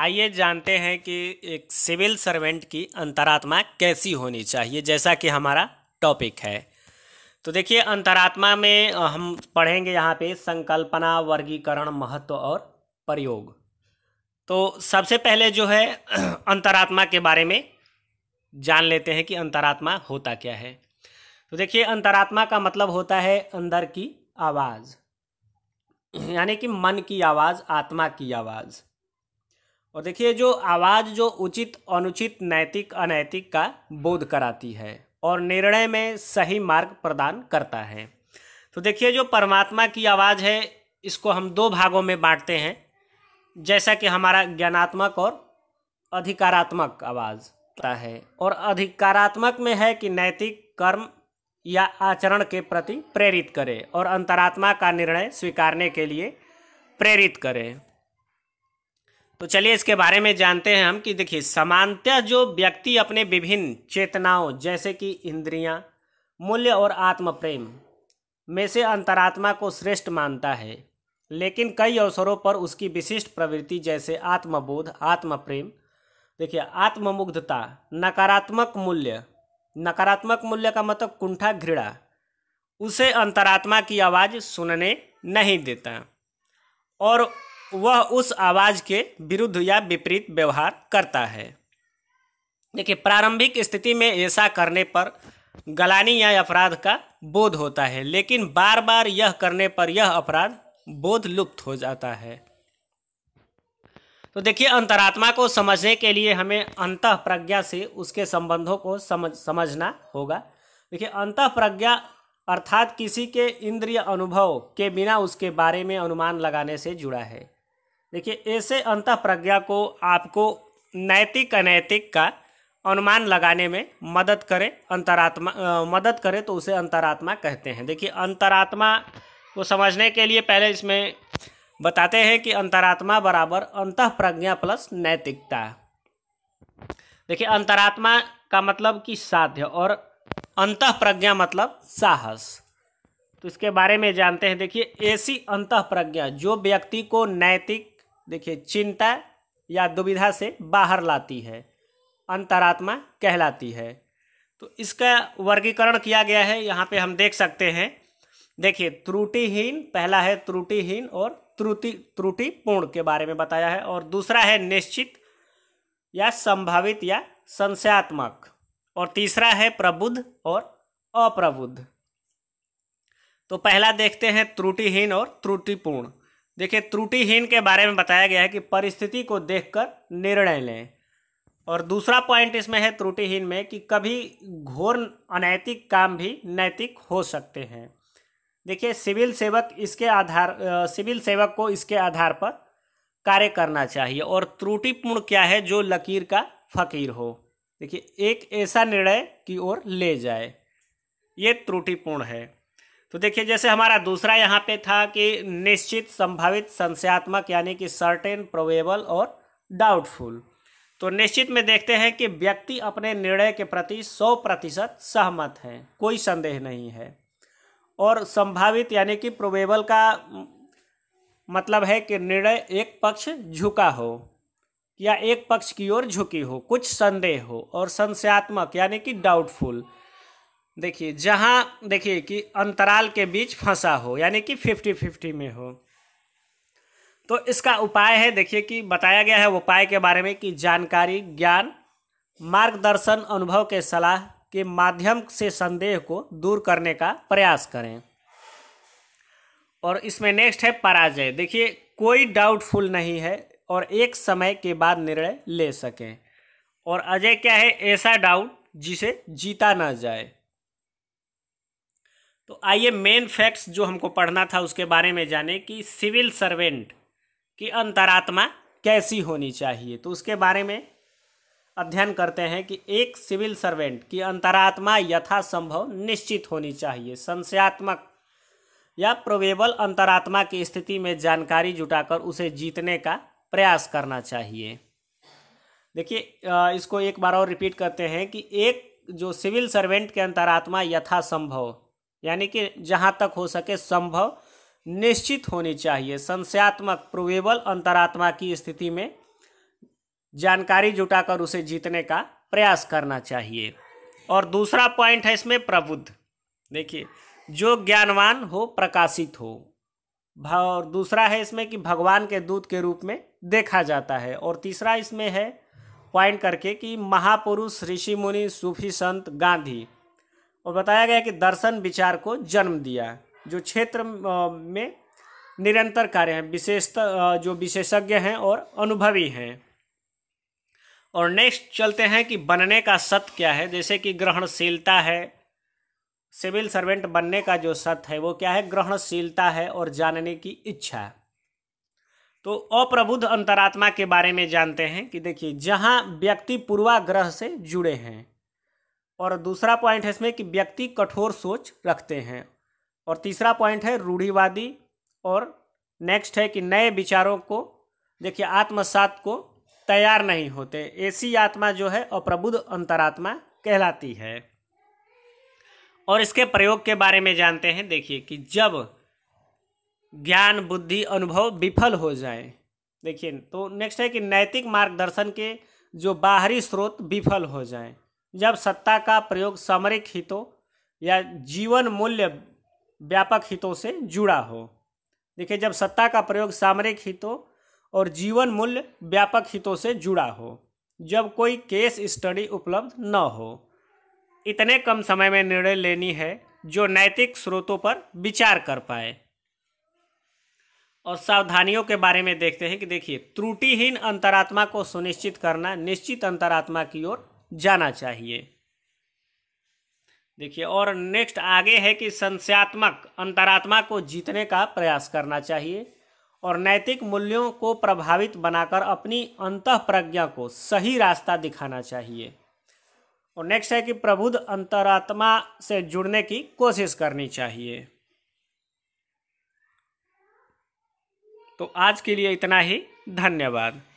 आइए जानते हैं कि एक सिविल सर्वेंट की अंतरात्मा कैसी होनी चाहिए जैसा कि हमारा टॉपिक है तो देखिए अंतरात्मा में हम पढ़ेंगे यहाँ पे संकल्पना वर्गीकरण महत्व और प्रयोग तो सबसे पहले जो है अंतरात्मा के बारे में जान लेते हैं कि अंतरात्मा होता क्या है तो देखिए अंतरात्मा का मतलब होता है अंदर की आवाज़ यानी कि मन की आवाज़ आत्मा की आवाज़ और देखिए जो आवाज़ जो उचित अनुचित नैतिक अनैतिक का बोध कराती है और निर्णय में सही मार्ग प्रदान करता है तो देखिए जो परमात्मा की आवाज़ है इसको हम दो भागों में बांटते हैं जैसा कि हमारा ज्ञानात्मक और अधिकारात्मक आवाज़ है और अधिकारात्मक में है कि नैतिक कर्म या आचरण के प्रति प्रेरित करें और अंतरात्मा का निर्णय स्वीकारने के लिए प्रेरित करें तो चलिए इसके बारे में जानते हैं हम कि देखिए समानता जो व्यक्ति अपने विभिन्न चेतनाओं जैसे कि इंद्रियां, मूल्य और आत्म प्रेम में से अंतरात्मा को श्रेष्ठ मानता है लेकिन कई अवसरों पर उसकी विशिष्ट प्रवृत्ति जैसे आत्मबोध आत्म प्रेम देखिए आत्ममुग्धता नकारात्मक मूल्य नकारात्मक मूल्य का मतलब कुंठा घृणा उसे अंतरात्मा की आवाज़ सुनने नहीं देता और वह उस आवाज के विरुद्ध या विपरीत व्यवहार करता है देखिए प्रारंभिक स्थिति में ऐसा करने पर गलानी या अपराध का बोध होता है लेकिन बार बार यह करने पर यह अपराध बोध लुप्त हो जाता है तो देखिए अंतरात्मा को समझने के लिए हमें अंत प्रज्ञा से उसके संबंधों को समझ समझना होगा देखिए अंत प्रज्ञा अर्थात किसी के इंद्रिय अनुभव के बिना उसके बारे में अनुमान लगाने से जुड़ा है देखिए ऐसे अंत प्रज्ञा को आपको नैतिक अनैतिक का अनुमान लगाने में मदद करे अंतरात्मा आ, मदद करे तो उसे अंतरात्मा कहते हैं देखिए अंतरात्मा को समझने के लिए पहले इसमें बताते हैं कि अंतरात्मा बराबर अंत प्रज्ञा प्लस नैतिकता देखिए अंतरात्मा का मतलब कि साध्य और अंत प्रज्ञा मतलब साहस तो इसके बारे में जानते हैं देखिए ऐसी अंत प्रज्ञा जो व्यक्ति को नैतिक देखिए चिंता या दुविधा से बाहर लाती है अंतरात्मा कहलाती है तो इसका वर्गीकरण किया गया है यहाँ पे हम देख सकते हैं देखिए त्रुटिहीन पहला है त्रुटिहीन और त्रुटि त्रुटिपूर्ण के बारे में बताया है और दूसरा है निश्चित या संभावित या संशयात्मक और तीसरा है प्रबुद्ध और अप्रबुद्ध तो पहला देखते हैं त्रुटिहीन और त्रुटिपूर्ण देखिए त्रुटिहीन के बारे में बताया गया है कि परिस्थिति को देखकर निर्णय लें और दूसरा पॉइंट इसमें है त्रुटिहीन में कि कभी घोर अनैतिक काम भी नैतिक हो सकते हैं देखिए सिविल सेवक इसके आधार सिविल सेवक को इसके आधार पर कार्य करना चाहिए और त्रुटिपूर्ण क्या है जो लकीर का फकीर हो देखिए एक ऐसा निर्णय की ओर ले जाए ये त्रुटिपूर्ण है तो देखिए जैसे हमारा दूसरा यहाँ पे था कि निश्चित संभावित संशयात्मक यानी कि सर्टेन प्रोवेबल और डाउटफुल तो निश्चित में देखते हैं कि व्यक्ति अपने निर्णय के प्रति सौ प्रतिशत सहमत है कोई संदेह नहीं है और संभावित यानी कि प्रोवेबल का मतलब है कि निर्णय एक पक्ष झुका हो या एक पक्ष की ओर झुकी हो कुछ संदेह हो और संशयात्मक यानी कि डाउटफुल देखिए जहाँ देखिए कि अंतराल के बीच फंसा हो यानी कि फिफ्टी फिफ्टी में हो तो इसका उपाय है देखिए कि बताया गया है उपाय के बारे में कि जानकारी ज्ञान मार्गदर्शन अनुभव के सलाह के माध्यम से संदेह को दूर करने का प्रयास करें और इसमें नेक्स्ट है पराजय देखिए कोई डाउटफुल नहीं है और एक समय के बाद निर्णय ले सकें और अजय क्या है ऐसा डाउट जिसे जीता ना जाए तो आइए मेन फैक्ट्स जो हमको पढ़ना था उसके बारे में जाने कि सिविल सर्वेंट की अंतरात्मा कैसी होनी चाहिए तो उसके बारे में अध्ययन करते हैं कि एक सिविल सर्वेंट की अंतरात्मा यथासंभव निश्चित होनी चाहिए संशयात्मक या प्रोवेबल अंतरात्मा की स्थिति में जानकारी जुटाकर उसे जीतने का प्रयास करना चाहिए देखिए इसको एक बार और रिपीट करते हैं कि एक जो सिविल सर्वेंट के अंतरात्मा यथासंभव यानी कि जहाँ तक हो सके संभव निश्चित होनी चाहिए संशयात्मक प्रोवेबल अंतरात्मा की स्थिति में जानकारी जुटाकर उसे जीतने का प्रयास करना चाहिए और दूसरा पॉइंट है इसमें प्रबुद्ध देखिए जो ज्ञानवान हो प्रकाशित हो और दूसरा है इसमें कि भगवान के दूत के रूप में देखा जाता है और तीसरा इसमें है पॉइंट करके कि महापुरुष ऋषि मुनि सूफी संत गांधी और बताया गया कि दर्शन विचार को जन्म दिया जो क्षेत्र में निरंतर कार्य हैं विशेषता जो विशेषज्ञ हैं और अनुभवी हैं और नेक्स्ट चलते हैं कि बनने का सत्य क्या है जैसे कि ग्रहणशीलता है सिविल सर्वेंट बनने का जो सत्य है वो क्या है ग्रहणशीलता है और जानने की इच्छा तो अप्रबुद्ध अंतरात्मा के बारे में जानते हैं कि देखिए जहाँ व्यक्ति पूर्वाग्रह से जुड़े हैं और दूसरा पॉइंट है इसमें कि व्यक्ति कठोर सोच रखते हैं और तीसरा पॉइंट है रूढ़िवादी और नेक्स्ट है कि नए विचारों को देखिए आत्मसात को तैयार नहीं होते ऐसी आत्मा जो है अप्रबुद्ध अंतरात्मा कहलाती है और इसके प्रयोग के बारे में जानते हैं देखिए कि जब ज्ञान बुद्धि अनुभव विफल हो जाए देखिए तो नेक्स्ट है कि नैतिक मार्गदर्शन के जो बाहरी स्रोत विफल हो जाएं जब सत्ता का प्रयोग सामरिक हितों या जीवन मूल्य व्यापक हितों से जुड़ा हो देखिए जब सत्ता का प्रयोग सामरिक हितों और जीवन मूल्य व्यापक हितों से जुड़ा हो जब कोई केस स्टडी उपलब्ध न हो इतने कम समय में निर्णय लेनी है जो नैतिक स्रोतों पर विचार कर पाए और सावधानियों के बारे में देखते हैं कि देखिए त्रुटिहीन अंतरात्मा को सुनिश्चित करना निश्चित अंतरात्मा की ओर जाना चाहिए देखिए और नेक्स्ट आगे है कि संशयात्मक अंतरात्मा को जीतने का प्रयास करना चाहिए और नैतिक मूल्यों को प्रभावित बनाकर अपनी अंत प्रज्ञा को सही रास्ता दिखाना चाहिए और नेक्स्ट है कि प्रबुद्ध अंतरात्मा से जुड़ने की कोशिश करनी चाहिए तो आज के लिए इतना ही धन्यवाद